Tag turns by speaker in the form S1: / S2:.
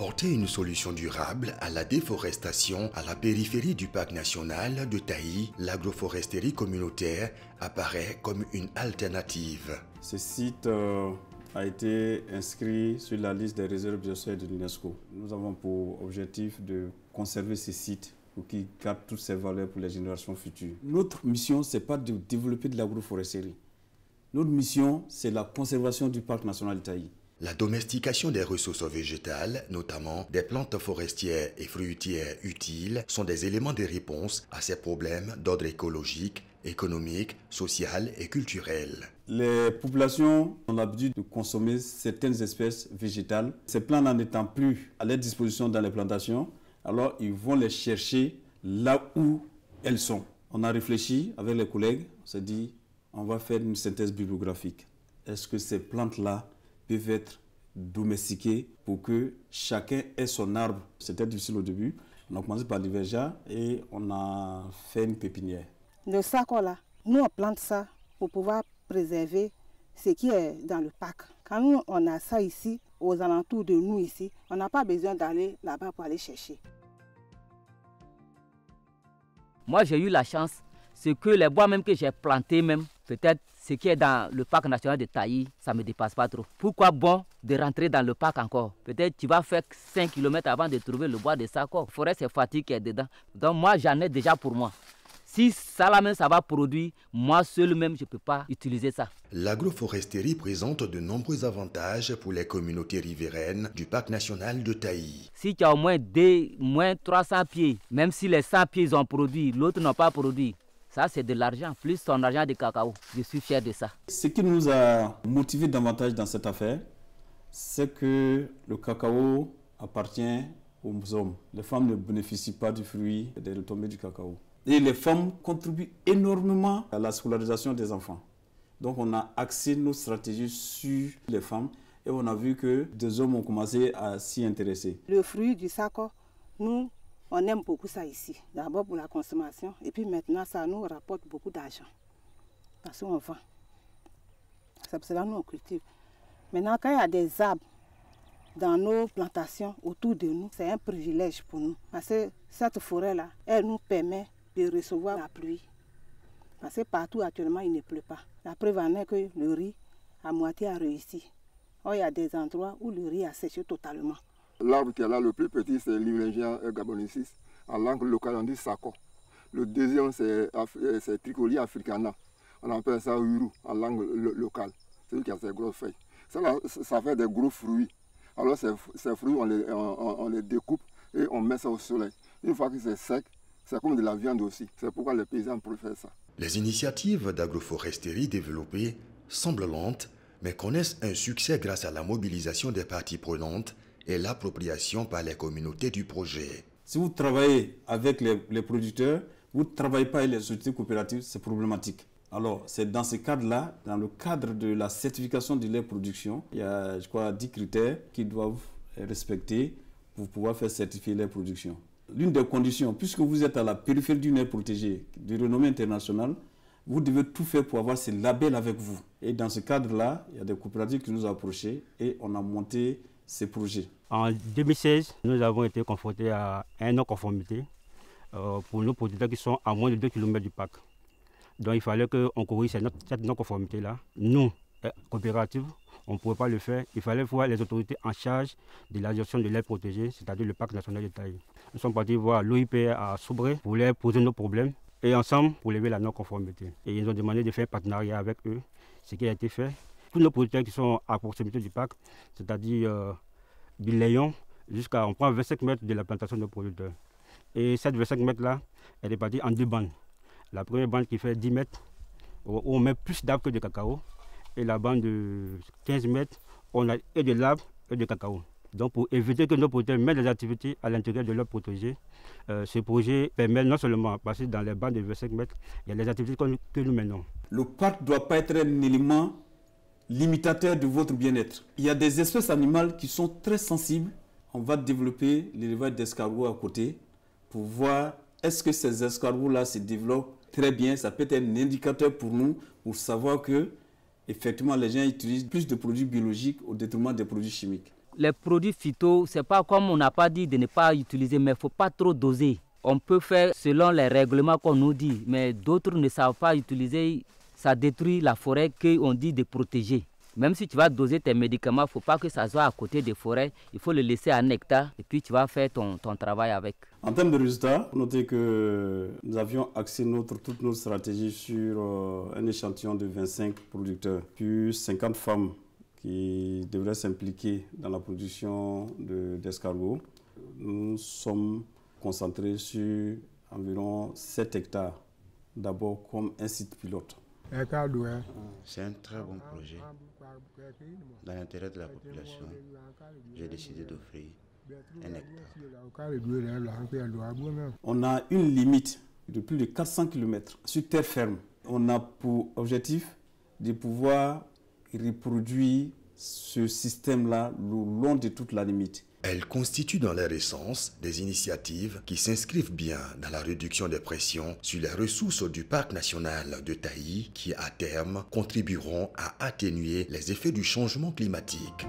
S1: apporter une solution durable à la déforestation à la périphérie du parc national de Taï, l'agroforesterie communautaire apparaît comme une alternative.
S2: Ce site euh, a été inscrit sur la liste des réserves biosphères de l'UNESCO. Nous avons pour objectif de conserver ce site pour qu'il garde toutes ses valeurs pour les générations futures. Notre mission, ce n'est pas de développer de
S1: l'agroforesterie. Notre mission, c'est la conservation du parc national de Taï. La domestication des ressources végétales, notamment des plantes forestières et fruitières utiles, sont des éléments de réponse à ces problèmes d'ordre écologique, économique, social et culturel. Les populations ont l'habitude de consommer certaines espèces
S2: végétales. Ces plantes n'en étant plus à leur disposition dans les plantations, alors ils vont les chercher là où elles sont. On a réfléchi avec les collègues, on s'est dit, on va faire une synthèse bibliographique. Est-ce que ces plantes-là peuvent être domestiqués pour que chacun ait son arbre. C'était difficile au début. On a commencé par l'iverja et on a fait une pépinière.
S3: Le sacola, nous on plante ça pour pouvoir préserver ce qui est dans le parc. Quand nous on a ça ici, aux alentours de nous ici, on n'a pas besoin d'aller là-bas pour aller chercher.
S4: Moi j'ai eu la chance, c'est que les bois même que j'ai plantés même, peut-être ce qui est dans le parc national de Taï, ça ne me dépasse pas trop. Pourquoi bon de rentrer dans le parc encore Peut-être tu vas faire 5 km avant de trouver le bois de La Forêt, c'est fatigue dedans. Donc moi, j'en ai déjà pour moi. Si ça là même, ça va produire, moi seul-même, je ne peux pas utiliser ça.
S1: L'agroforesterie présente de nombreux avantages pour les communautés riveraines du parc national de Taï.
S4: Si tu as au moins, moins 300 pieds, même si les 100 pieds ont produit, l'autre n'a pas produit, c'est de l'argent, plus son argent de cacao. Je suis fier de ça.
S2: Ce qui nous a motivé davantage dans cette affaire, c'est que le cacao appartient aux hommes. Les femmes ne bénéficient pas du fruit et des retombées du cacao. Et les femmes contribuent énormément à la scolarisation des enfants. Donc on a axé nos stratégies sur les femmes et on a vu que des hommes ont commencé à s'y intéresser.
S3: Le fruit du saco, nous, on aime beaucoup ça ici. D'abord pour la consommation. Et puis maintenant, ça nous rapporte beaucoup d'argent. Parce qu'on vend. C'est pour cela que nous, on cultive. Maintenant, quand il y a des arbres dans nos plantations autour de nous, c'est un privilège pour nous. Parce que cette forêt-là, elle nous permet de recevoir la pluie. Parce que partout actuellement, il ne pleut pas. La preuve en est que le riz, à moitié, a réussi. il y a des endroits où le riz a séché totalement.
S5: L'arbre qui est là le plus petit, c'est l'Ivringien gabonensis. En langue locale, on dit Sako. Le deuxième, c'est euh, tricolis africana. On appelle ça Uru en langue locale. c'est Celui qui a ses grosses feuilles. Ça, ça fait des gros fruits. Alors ces, ces fruits, on les, on, on les, découpe et on met ça au soleil. Une fois que c'est sec, c'est comme de la viande aussi. C'est pourquoi les paysans préfèrent ça.
S1: Les initiatives d'agroforesterie développées semblent lentes, mais connaissent un succès grâce à la mobilisation des parties prenantes et l'appropriation par les communautés du projet. Si vous travaillez
S2: avec les, producteurs, vous ne travaillez pas avec les sociétés coopératives, c'est problématique. Alors, c'est dans ce cadre-là, dans le cadre de la certification de leur production, il y a, je crois, 10 critères qu'ils doivent respecter pour pouvoir faire certifier leur production. L'une des conditions, puisque vous êtes à la périphérie d'une aire protégée de renommée internationale, vous devez tout faire pour avoir ce label avec vous. Et dans ce cadre-là, il y a des coopératives qui nous ont approchés et on a monté ces projets.
S5: En 2016, nous avons été confrontés à une non-conformité euh, pour nos producteurs qui sont à moins de 2 km du parc. Donc il fallait qu'on corrige cette non-conformité-là. Nous, euh, coopérative, on ne pouvait pas le faire. Il fallait voir les autorités en charge de la gestion de l'air protégé, c'est-à-dire le parc national de Taï. Nous sommes partis voir l'OIP à Soubré pour leur poser nos problèmes et ensemble pour lever la non-conformité. Et ils ont demandé de faire un partenariat avec eux, ce qui a été fait. Tous nos producteurs qui sont à proximité du parc, c'est-à-dire euh, du Léon jusqu'à. On prend 25 mètres de la plantation de producteurs. Et cette 25 mètres-là, elle est partie en deux bandes. La première bande qui fait 10 mètres, où on met plus d'arbres que de cacao. Et la bande de 15 mètres, on a et de l'arbre et de cacao. Donc pour éviter que nos producteurs mettent des activités à l'intérieur de leurs protégés, euh, ce projet permet non seulement de passer dans les bandes de 25 mètres, il y a les activités que nous menons. Le parc
S2: ne doit pas être un élément limitateur de votre bien-être. Il y a des espèces animales qui sont très sensibles. On va développer l'élevage d'escargots à côté pour voir est-ce que ces escargots-là se développent très bien. Ça peut être un indicateur pour nous pour savoir que effectivement les gens utilisent plus de produits biologiques au détriment des produits chimiques.
S4: Les produits phyto, c'est pas comme on n'a pas dit de ne pas utiliser, mais il faut pas trop doser. On peut faire selon les règlements qu'on nous dit, mais d'autres ne savent pas utiliser ça détruit la forêt qu'on dit de protéger. Même si tu vas doser tes médicaments, il ne faut pas que ça soit à côté des forêts. Il faut le laisser à nectar et puis tu vas faire ton, travail avec.
S2: En termes de résultats, notez que nous avions axé notre, toute notre stratégie sur euh, un échantillon de 25 producteurs, puis 50 femmes qui devraient s'impliquer dans la production d'escargots. nous sommes concentrés sur environ 7 hectares, d'abord comme un site pilote.
S5: C'est un très bon projet. Dans l'intérêt de la population, j'ai décidé d'offrir un
S4: hectare.
S5: On
S2: a une limite de plus de 400 km sur terre ferme. On a pour objectif de pouvoir reproduire ce système-là le long
S1: de toute la limite. Elle constitue dans leur essence des initiatives qui s'inscrivent bien dans la réduction des pressions sur les ressources du parc national de Taï qui, à terme, contribueront à atténuer les effets du changement climatique.